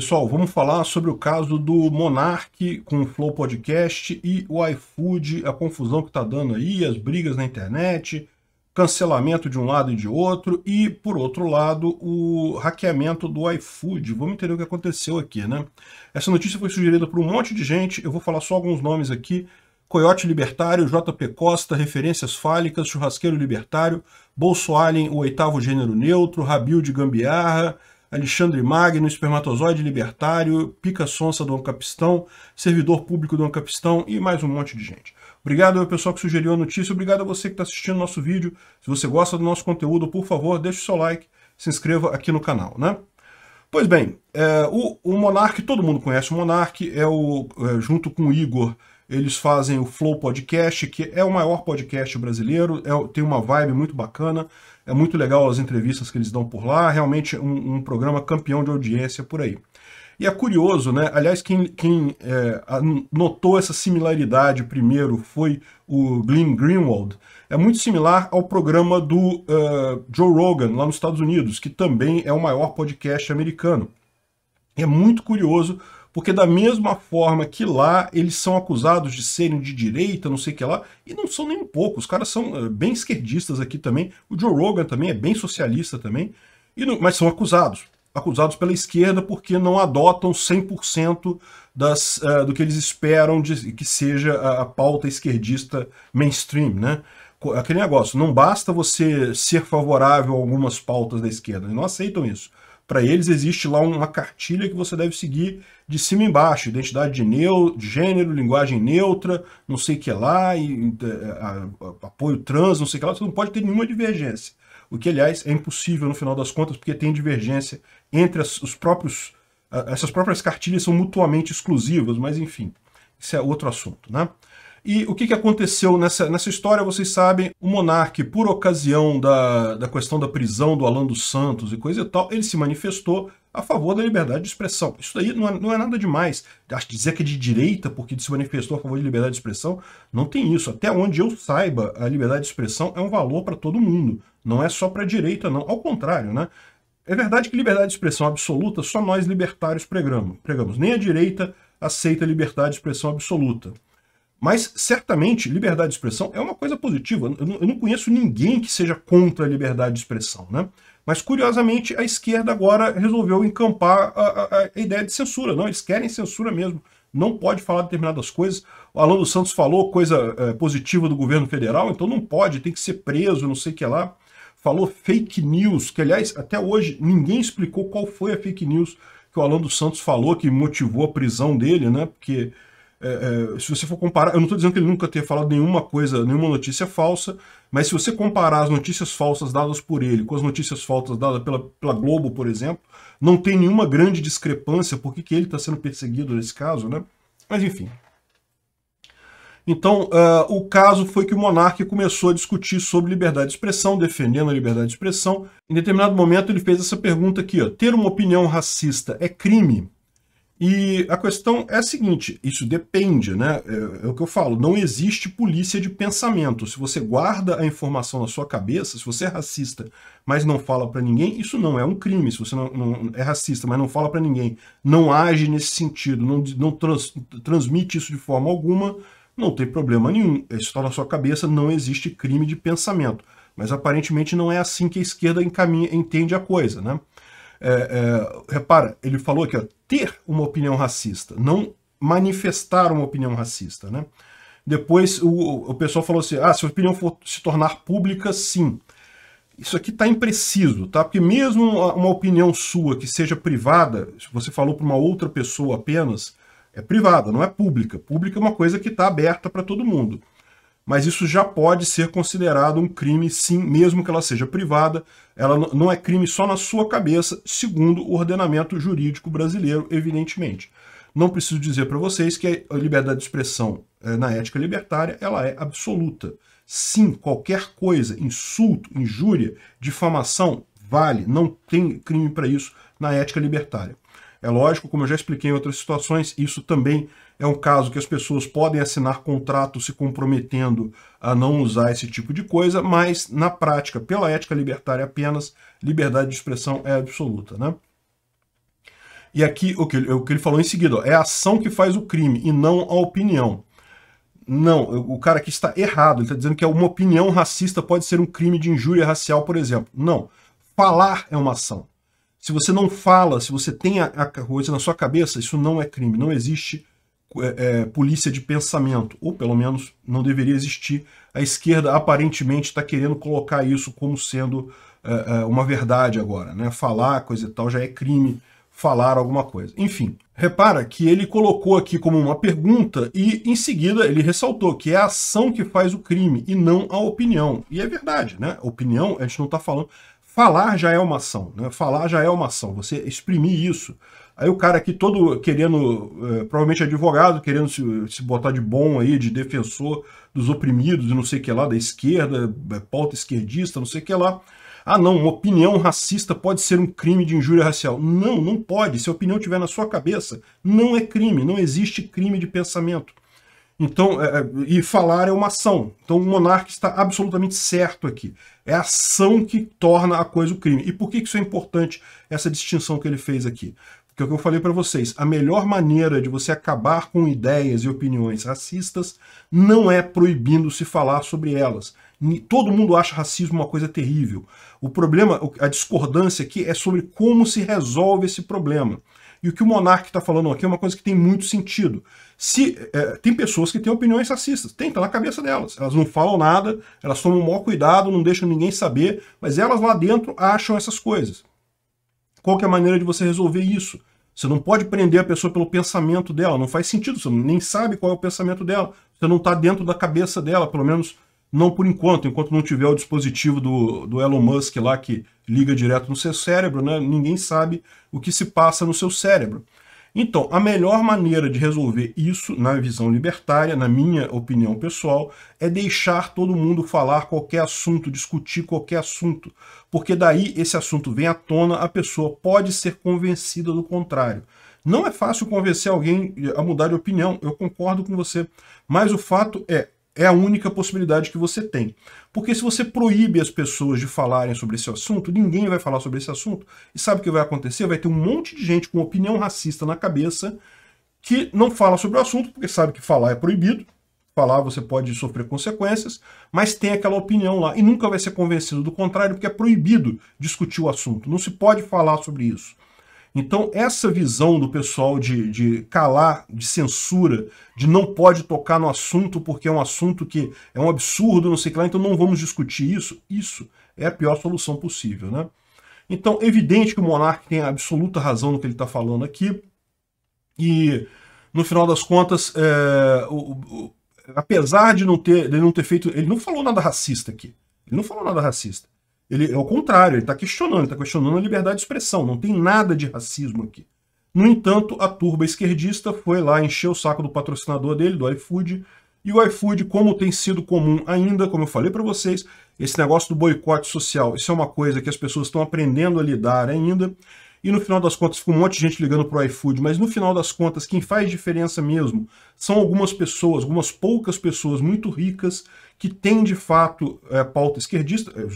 Pessoal, vamos falar sobre o caso do Monark com o Flow Podcast e o iFood, a confusão que está dando aí, as brigas na internet, cancelamento de um lado e de outro, e, por outro lado, o hackeamento do iFood. Vamos entender o que aconteceu aqui, né? Essa notícia foi sugerida por um monte de gente, eu vou falar só alguns nomes aqui. Coyote Libertário, JP Costa, Referências Fálicas, Churrasqueiro Libertário, Bolsoalien, o oitavo gênero neutro, Rabil de Gambiarra, Alexandre Magno, Espermatozoide Libertário, Pica Sonsa do Ancapistão, Servidor Público do Ancapistão e mais um monte de gente. Obrigado ao pessoal que sugeriu a notícia, obrigado a você que está assistindo nosso vídeo. Se você gosta do nosso conteúdo, por favor, deixe o seu like, se inscreva aqui no canal, né? Pois bem, é, o, o Monark, todo mundo conhece o Monark, é o, é, junto com o Igor, eles fazem o Flow Podcast, que é o maior podcast brasileiro, é, tem uma vibe muito bacana, é muito legal as entrevistas que eles dão por lá, realmente um, um programa campeão de audiência por aí. E é curioso, né? Aliás, quem, quem é, notou essa similaridade primeiro foi o Glenn Greenwald. É muito similar ao programa do uh, Joe Rogan lá nos Estados Unidos, que também é o maior podcast americano. É muito curioso porque da mesma forma que lá eles são acusados de serem de direita, não sei o que lá, e não são nem um pouco. Os caras são eh, bem esquerdistas aqui também. O Joe Rogan também é bem socialista também, e não, mas são acusados. Acusados pela esquerda porque não adotam 100% das, uh, do que eles esperam de, que seja a, a pauta esquerdista mainstream, né? Aquele negócio, não basta você ser favorável a algumas pautas da esquerda, eles não aceitam isso. Para eles existe lá uma cartilha que você deve seguir de cima embaixo, identidade de, neo, de gênero, linguagem neutra, não sei o que lá, e, a, a, apoio trans, não sei o que lá, você não pode ter nenhuma divergência. O que, aliás, é impossível no final das contas, porque tem divergência entre as, os próprios... Essas próprias cartilhas são mutuamente exclusivas, mas enfim, isso é outro assunto, né? E o que, que aconteceu nessa, nessa história, vocês sabem, o monarca, por ocasião da, da questão da prisão do Alan dos Santos e coisa e tal, ele se manifestou a favor da liberdade de expressão. Isso daí não é, não é nada demais. Dizer que é de direita porque se manifestou a favor de liberdade de expressão, não tem isso. Até onde eu saiba, a liberdade de expressão é um valor para todo mundo. Não é só para a direita, não. Ao contrário, né? É verdade que liberdade de expressão absoluta só nós libertários pregamos. pregamos. Nem a direita aceita liberdade de expressão absoluta. Mas, certamente, liberdade de expressão é uma coisa positiva. Eu não conheço ninguém que seja contra a liberdade de expressão, né? Mas, curiosamente, a esquerda agora resolveu encampar a, a, a ideia de censura. Não, eles querem censura mesmo. Não pode falar determinadas coisas. O Alan dos Santos falou coisa é, positiva do governo federal, então não pode, tem que ser preso, não sei o que lá. Falou fake news, que, aliás, até hoje ninguém explicou qual foi a fake news que o Alan dos Santos falou que motivou a prisão dele, né? Porque é, é, se você for comparar, eu não estou dizendo que ele nunca tenha falado nenhuma coisa, nenhuma notícia falsa, mas se você comparar as notícias falsas dadas por ele com as notícias falsas dadas pela, pela Globo, por exemplo, não tem nenhuma grande discrepância porque que ele está sendo perseguido nesse caso, né? Mas enfim. Então, uh, o caso foi que o monarca começou a discutir sobre liberdade de expressão, defendendo a liberdade de expressão. Em determinado momento, ele fez essa pergunta aqui, ó, ter uma opinião racista é crime? E a questão é a seguinte: isso depende, né? É, é, o que eu falo, não existe polícia de pensamento. Se você guarda a informação na sua cabeça, se você é racista, mas não fala para ninguém, isso não é um crime. Se você não, não é racista, mas não fala para ninguém, não age nesse sentido, não, não trans, transmite isso de forma alguma, não tem problema nenhum. Isso está na sua cabeça, não existe crime de pensamento. Mas aparentemente não é assim que a esquerda encaminha, entende a coisa, né? É, é, repara, ele falou aqui, ó, ter uma opinião racista, não manifestar uma opinião racista, né? Depois o, o pessoal falou assim, ah, se a opinião for se tornar pública, sim. Isso aqui está impreciso, tá? Porque mesmo uma, uma opinião sua que seja privada, se você falou para uma outra pessoa apenas, é privada, não é pública. Pública é uma coisa que está aberta para todo mundo mas isso já pode ser considerado um crime, sim, mesmo que ela seja privada. Ela não é crime só na sua cabeça, segundo o ordenamento jurídico brasileiro, evidentemente. Não preciso dizer para vocês que a liberdade de expressão eh, na ética libertária ela é absoluta. Sim, qualquer coisa, insulto, injúria, difamação, vale, não tem crime para isso na ética libertária. É lógico, como eu já expliquei em outras situações, isso também é um caso que as pessoas podem assinar contratos se comprometendo a não usar esse tipo de coisa, mas na prática, pela ética libertária apenas, liberdade de expressão é absoluta, né? E aqui o que, o que ele falou em seguida, ó, é a ação que faz o crime e não a opinião. Não, o cara aqui está errado, ele está dizendo que é uma opinião racista pode ser um crime de injúria racial, por exemplo. Não, falar é uma ação. Se você não fala, se você tem a, coisa na sua cabeça, isso não é crime. Não existe é, é, polícia de pensamento, ou pelo menos não deveria existir. A esquerda aparentemente está querendo colocar isso como sendo é, é, uma verdade agora. Né? Falar coisa e tal já é crime, falar alguma coisa. Enfim, repara que ele colocou aqui como uma pergunta e em seguida ele ressaltou que é a ação que faz o crime e não a opinião. E é verdade, né? Opinião, a gente não está falando falar já é uma ação, né? Falar já é uma ação, você exprimir isso. Aí o cara aqui todo querendo, é, provavelmente advogado, querendo se, se, botar de bom aí, de defensor dos oprimidos e não sei o que lá, da esquerda, pauta esquerdista, não sei o que lá. Ah não, uma opinião racista pode ser um crime de injúria racial. Não, não pode. Se a opinião estiver na sua cabeça, não é crime, não existe crime de pensamento. Então, é, é, e falar é uma ação. Então o monarca está absolutamente certo aqui. É a ação que torna a coisa o crime. E por que isso é importante, essa distinção que ele fez aqui? Porque é o que eu falei para vocês, a melhor maneira de você acabar com ideias e opiniões racistas não é proibindo-se falar sobre elas. Todo mundo acha racismo uma coisa terrível. O problema, a discordância aqui é sobre como se resolve esse problema. E o que o Monark está falando aqui é uma coisa que tem muito sentido. Se é, Tem pessoas que têm opiniões racistas, tem, tá na cabeça delas. Elas não falam nada, elas tomam o maior cuidado, não deixam ninguém saber, mas elas lá dentro acham essas coisas. Qual que é a maneira de você resolver isso? Você não pode prender a pessoa pelo pensamento dela, não faz sentido, você nem sabe qual é o pensamento dela, você não está dentro da cabeça dela, pelo menos não por enquanto, enquanto não tiver o dispositivo do, do Elon Musk lá que liga direto no seu cérebro, né? ninguém sabe o que se passa no seu cérebro. Então, a melhor maneira de resolver isso, na visão libertária, na minha opinião pessoal, é deixar todo mundo falar qualquer assunto, discutir qualquer assunto. Porque daí esse assunto vem à tona, a pessoa pode ser convencida do contrário. Não é fácil convencer alguém a mudar de opinião, eu concordo com você. Mas o fato é, é a única possibilidade que você tem. Porque se você proíbe as pessoas de falarem sobre esse assunto, ninguém vai falar sobre esse assunto. E sabe o que vai acontecer? Vai ter um monte de gente com opinião racista na cabeça que não fala sobre o assunto, porque sabe que falar é proibido. Falar você pode sofrer consequências, mas tem aquela opinião lá e nunca vai ser convencido do contrário, porque é proibido discutir o assunto. Não se pode falar sobre isso. Então, essa visão do pessoal de, de calar, de censura, de não pode tocar no assunto porque é um assunto que é um absurdo, não sei o que lá, então não vamos discutir isso, isso é a pior solução possível, né? Então, evidente que o monarca tem absoluta razão no que ele está falando aqui, e no final das contas, é, o, o, apesar de não ter, de não ter feito, ele não falou nada racista aqui, ele não falou nada racista. Ele é o contrário, ele está questionando, está questionando a liberdade de expressão. Não tem nada de racismo aqui. No entanto, a turba esquerdista foi lá encher o saco do patrocinador dele, do iFood, e o iFood, como tem sido comum ainda, como eu falei para vocês, esse negócio do boicote social, isso é uma coisa que as pessoas estão aprendendo a lidar ainda. E no final das contas, ficou um monte de gente ligando pro iFood, mas no final das contas, quem faz diferença mesmo são algumas pessoas, algumas poucas pessoas muito ricas que têm de fato é, pauta esquerdista, é,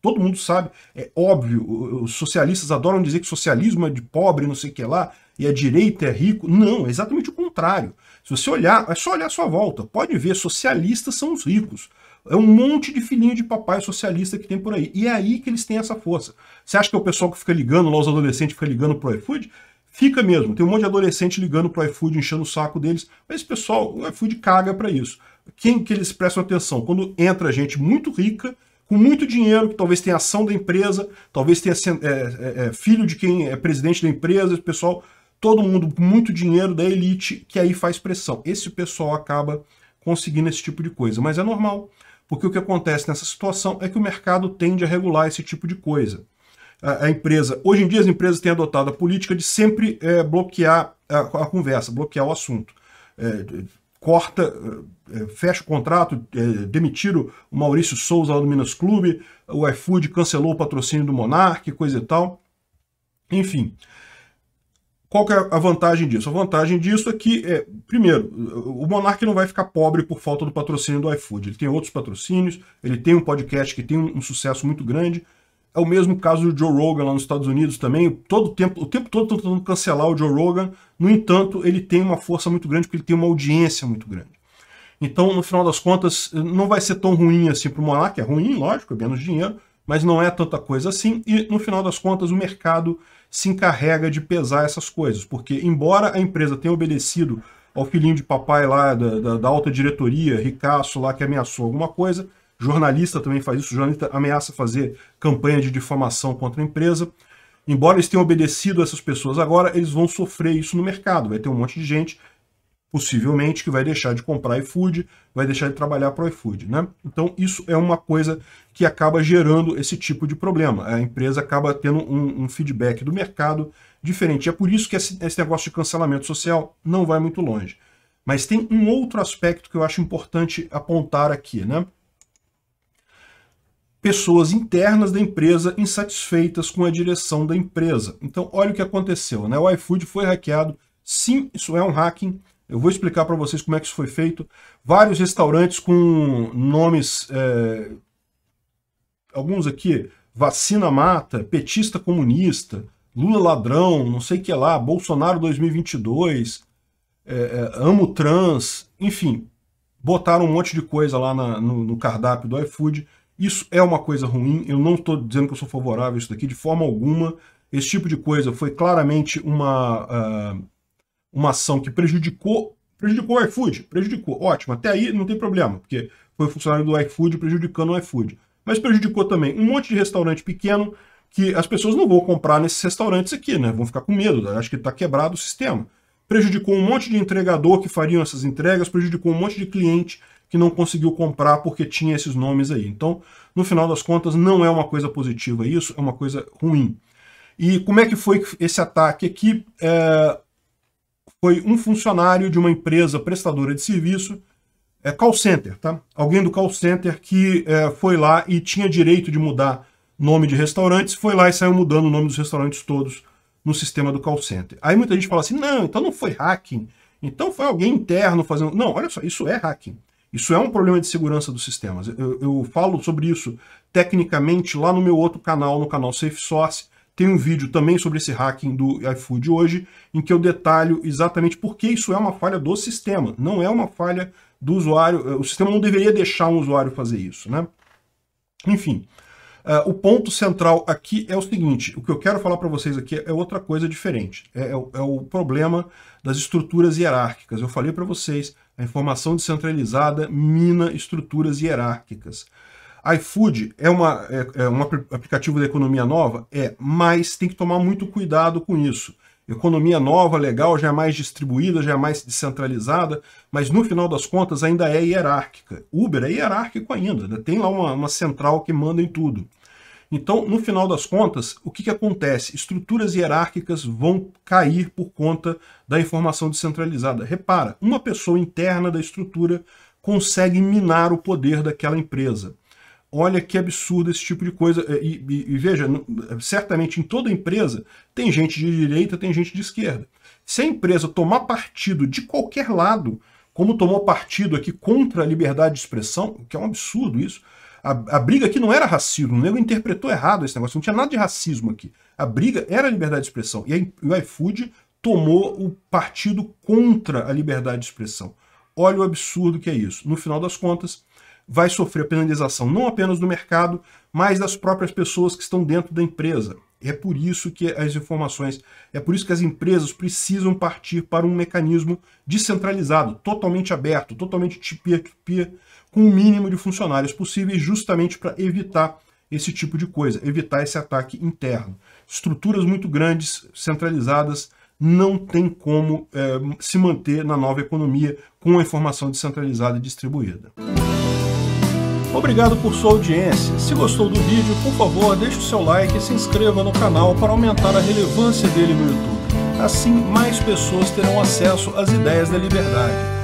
todo mundo sabe, é óbvio, os socialistas adoram dizer que socialismo é de pobre, não sei o que lá, e a direita é rico. Não, é exatamente o contrário. Se você olhar, é só olhar sua volta, pode ver, socialistas são os ricos. É um monte de filhinho de papai socialista que tem por aí. E é aí que eles têm essa força. Você acha que é o pessoal que fica ligando lá, os adolescentes fica ligando pro iFood? Fica mesmo. Tem um monte de adolescente ligando pro iFood, enchendo o saco deles. Mas esse pessoal, o iFood caga para isso. Quem que eles prestam atenção? Quando entra gente muito rica com muito dinheiro, que talvez tenha ação da empresa, talvez tenha é, é, é, filho de quem é presidente da empresa, esse pessoal, todo mundo com muito dinheiro da elite, que aí faz pressão. Esse pessoal acaba conseguindo esse tipo de coisa, mas é normal, porque o que acontece nessa situação é que o mercado tende a regular esse tipo de coisa. A, a empresa, hoje em dia as empresas têm adotado a política de sempre é, bloquear a, a conversa, bloquear o assunto. É, corta, eh, eh, fecha o contrato, eh, demitiram o Maurício Souza lá do Minas Clube, o iFood cancelou o patrocínio do Monark, coisa e tal. Enfim, qual que é a vantagem disso? A vantagem disso é que, é, primeiro, o Monark não vai ficar pobre por falta do patrocínio do iFood. Ele tem outros patrocínios, ele tem um podcast que tem um, um sucesso muito grande, é o mesmo caso do Joe Rogan lá nos Estados Unidos também. Todo o tempo, o tempo todo tentando cancelar o Joe Rogan. No entanto, ele tem uma força muito grande porque ele tem uma audiência muito grande. Então, no final das contas, não vai ser tão ruim assim para o Monark. É ruim, lógico, é menos dinheiro, mas não é tanta coisa assim. E, no final das contas, o mercado se encarrega de pesar essas coisas. Porque, embora a empresa tenha obedecido ao filhinho de papai lá da, da, da alta diretoria, ricaço lá, que ameaçou alguma coisa, Jornalista também faz isso, jornalista ameaça fazer campanha de difamação contra a empresa. Embora eles tenham obedecido a essas pessoas agora, eles vão sofrer isso no mercado. Vai ter um monte de gente, possivelmente, que vai deixar de comprar iFood, vai deixar de trabalhar para o iFood. Né? Então isso é uma coisa que acaba gerando esse tipo de problema. A empresa acaba tendo um, um feedback do mercado diferente. E é por isso que esse, esse negócio de cancelamento social não vai muito longe. Mas tem um outro aspecto que eu acho importante apontar aqui, né? pessoas internas da empresa insatisfeitas com a direção da empresa. Então, olha o que aconteceu, né? O iFood foi hackeado. Sim, isso é um hacking. Eu vou explicar para vocês como é que isso foi feito. Vários restaurantes com nomes, é... alguns aqui, vacina mata, petista comunista, Lula ladrão, não sei o que lá, Bolsonaro 2022, é, é, amo trans, enfim, botaram um monte de coisa lá na, no, no cardápio do iFood isso é uma coisa ruim, eu não estou dizendo que eu sou favorável a isso daqui de forma alguma. Esse tipo de coisa foi claramente uma, uh, uma ação que prejudicou, prejudicou o iFood, prejudicou, ótimo, até aí não tem problema, porque foi o funcionário do iFood prejudicando o iFood. Mas prejudicou também um monte de restaurante pequeno que as pessoas não vão comprar nesses restaurantes aqui, né? Vão ficar com medo, né? acho que está quebrado o sistema prejudicou um monte de entregador que fariam essas entregas, prejudicou um monte de cliente que não conseguiu comprar porque tinha esses nomes aí. Então, no final das contas, não é uma coisa positiva isso, é uma coisa ruim. E como é que foi esse ataque aqui? É, foi um funcionário de uma empresa prestadora de serviço, é, call center, tá? Alguém do call center que é, foi lá e tinha direito de mudar nome de restaurantes, foi lá e saiu mudando o nome dos restaurantes todos no sistema do call center. Aí muita gente fala assim, não, então não foi hacking, então foi alguém interno fazendo... Não, olha só, isso é hacking. Isso é um problema de segurança dos sistemas. Eu, eu falo sobre isso tecnicamente lá no meu outro canal, no canal Safe Source. Tem um vídeo também sobre esse hacking do iFood hoje, em que eu detalho exatamente por que isso é uma falha do sistema, não é uma falha do usuário. Eh, o sistema não deveria deixar um usuário fazer isso, né? Enfim, uh, o ponto central aqui é o seguinte: o que eu quero falar para vocês aqui é outra coisa diferente. É, é, é, o problema das estruturas hierárquicas. Eu falei para vocês a informação descentralizada mina estruturas hierárquicas. iFood é, uma, é, é um aplicativo da economia nova? É, mas tem que tomar muito cuidado com isso. Economia nova, legal, já é mais distribuída, já é mais descentralizada, mas no final das contas ainda é hierárquica. Uber é hierárquico ainda, né? tem lá uma, uma central que manda em tudo. Então, no final das contas, o que, que acontece? Estruturas hierárquicas vão cair por conta da informação descentralizada. Repara, uma pessoa interna da estrutura consegue minar o poder daquela empresa. Olha que absurdo esse tipo de coisa. É, e, e, e veja, certamente em toda empresa tem gente de direita, tem gente de esquerda. Se a empresa tomar partido de qualquer lado, como tomou partido aqui contra a liberdade de expressão, que é um absurdo isso, a, a briga aqui não era racismo, o nego interpretou errado esse negócio, não tinha nada de racismo aqui. A briga era a liberdade de expressão. E aí, o iFood tomou o partido contra a liberdade de expressão. Olha o absurdo que é isso. No final das contas, vai sofrer a penalização não apenas do mercado, mas das próprias pessoas que estão dentro da empresa. É por isso que as informações, é por isso que as empresas precisam partir para um mecanismo descentralizado, totalmente aberto, totalmente peer-to-peer, -peer, com o mínimo de funcionários possíveis, justamente para evitar esse tipo de coisa, evitar esse ataque interno. Estruturas muito grandes, centralizadas, não tem como é, se manter na nova economia com a informação descentralizada e distribuída. Obrigado por sua audiência. Se gostou do vídeo, por favor, deixe o seu like e se inscreva no canal para aumentar a relevância dele no YouTube. Assim, mais pessoas terão acesso às ideias da liberdade